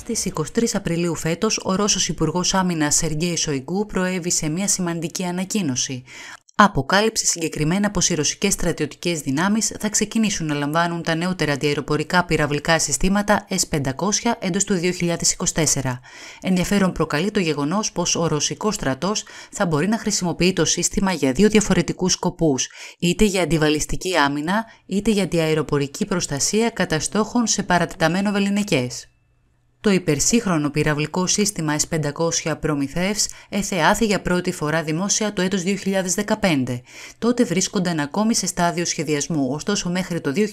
Στι 23 Απριλίου φέτος, ο Ρώσος Υπουργός Άμυνας Σεργέη Σοϊγκού προέβη σε μια σημαντική ανακοίνωση. Αποκάλυψε συγκεκριμένα πως οι ρωσικές στρατιωτικές δυνάμεις θα ξεκινήσουν να λαμβάνουν τα νεότερα αντιαεροπορικά πυραυλικά συστήματα S500 εντός του 2024. Ενδιαφέρον προκαλεί το γεγονός πως ο ρωσικός στρατός θα μπορεί να χρησιμοποιεί το σύστημα για δύο διαφορετικούς σκοπούς, είτε για αντιβαλιστική άμυνα, είτε για αντιαεροπορική προστασία κατά σε παρατεταμένο βεληνικές. Το υπερσύγχρονο πυραυλικό σύστημα S500 Προμηθεύς εθεάθη για πρώτη φορά δημόσια το έτος 2015. Τότε βρίσκονταν ακόμη σε στάδιο σχεδιασμού, ωστόσο μέχρι το 2021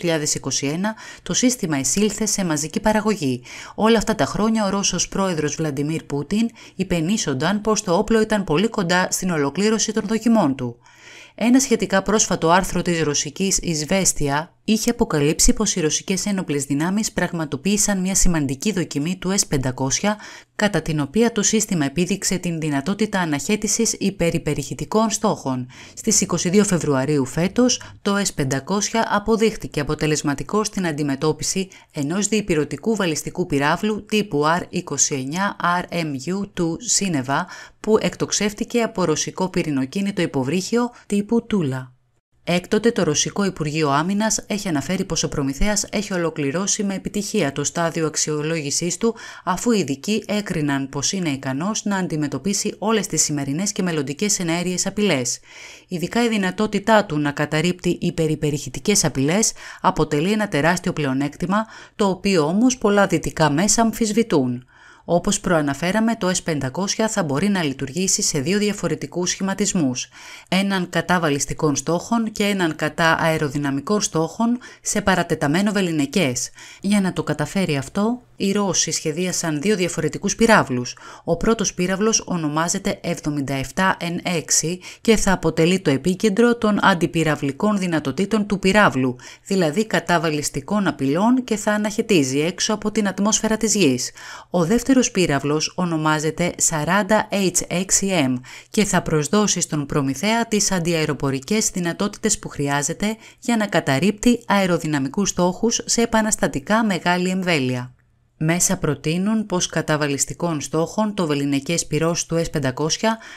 το σύστημα εισήλθε σε μαζική παραγωγή. Όλα αυτά τα χρόνια ο Ρώσος πρόεδρος Βλαντιμίρ Πούτιν υπενήσονταν πως το όπλο ήταν πολύ κοντά στην ολοκλήρωση των δοκιμών του. Ένα σχετικά πρόσφατο άρθρο της ρωσικής Ισβέστια είχε αποκαλύψει πως οι ρωσικές ένοπλες δυνάμεις πραγματοποίησαν μια σημαντική δοκιμή του S-500, κατά την οποία το σύστημα επίδειξε την δυνατότητα αναχέτησης υπερυπερηχητικών στόχων. Στις 22 Φεβρουαρίου φέτος το S-500 αποδείχτηκε αποτελεσματικό στην αντιμετωπιση ενο ενός διυπηρωτικού βαλιστικού πυράβλου τύπου R-29 RMU του Σίνεβα, που εκτοξεύτηκε από ρωσικό πυρηνοκίνητο υποβρύχιο τύπου Τούλα. Έκτοτε το Ρωσικό Υπουργείο Άμυνας έχει αναφέρει πως ο προμηθεία έχει ολοκληρώσει με επιτυχία το στάδιο αξιολόγησής του, αφού οι ειδικοί έκριναν πως είναι ικανός να αντιμετωπίσει όλες τις σημερινές και μελλοντικές ενέργειες απειλές. Ειδικά η δυνατότητά του να καταρρύπτει υπερυπερηχητικέ απειλές αποτελεί ένα τεράστιο πλεονέκτημα, το οποίο όμως πολλά δυτικά μέσα αμφισβητούν. Όπως προαναφέραμε, το S500 θα μπορεί να λειτουργήσει σε δύο διαφορετικούς σχηματισμούς, έναν κατά βαλιστικών στόχων και έναν κατά αεροδυναμικών στόχων σε παρατεταμένο βελινεκές. Για να το καταφέρει αυτό, οι Ρώσοι σχεδίασαν δύο διαφορετικούς πυράβλους. Ο πρώτος πύραυλος ονομάζεται 77N6 και θα αποτελεί το επίκεντρο των αντιπυραυλικών δυνατοτήτων του πυράβλου, δηλαδή καταβαλιστικών απειλών και θα αναχαιτίζει έξω από την ατμόσφαιρα της Γης. Ο δεύτερος πύραυλος ονομάζεται 40H6M και θα προσδώσει στον προμηθέα τις αντιαεροπορικές δυνατότητες που χρειάζεται για να καταρρύπτει αεροδυναμικούς στόχους σε επαναστατικά μεγάλη εμβέλεια. Μέσα προτείνουν πως καταβαλιστικών στόχων το βεληνικές πυρός του S500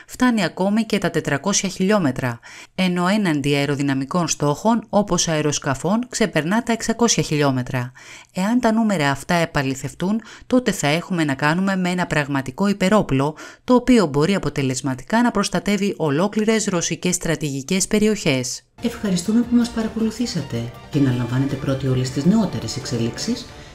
φτάνει ακόμη και τα 400 χιλιόμετρα, ενώ έναντι αεροδυναμικών στόχων όπως αεροσκαφών ξεπερνά τα 600 χιλιόμετρα. Εάν τα νούμερα αυτά επαληθευτούν, τότε θα έχουμε να κάνουμε με ένα πραγματικό υπερόπλο, το οποίο μπορεί αποτελεσματικά να προστατεύει ολόκληρες ρωσικές στρατηγικές περιοχές. Ευχαριστούμε που μας παρακολουθήσατε και να λαμβάνετε πρώτοι όλες τις νεότερες εξελίξεις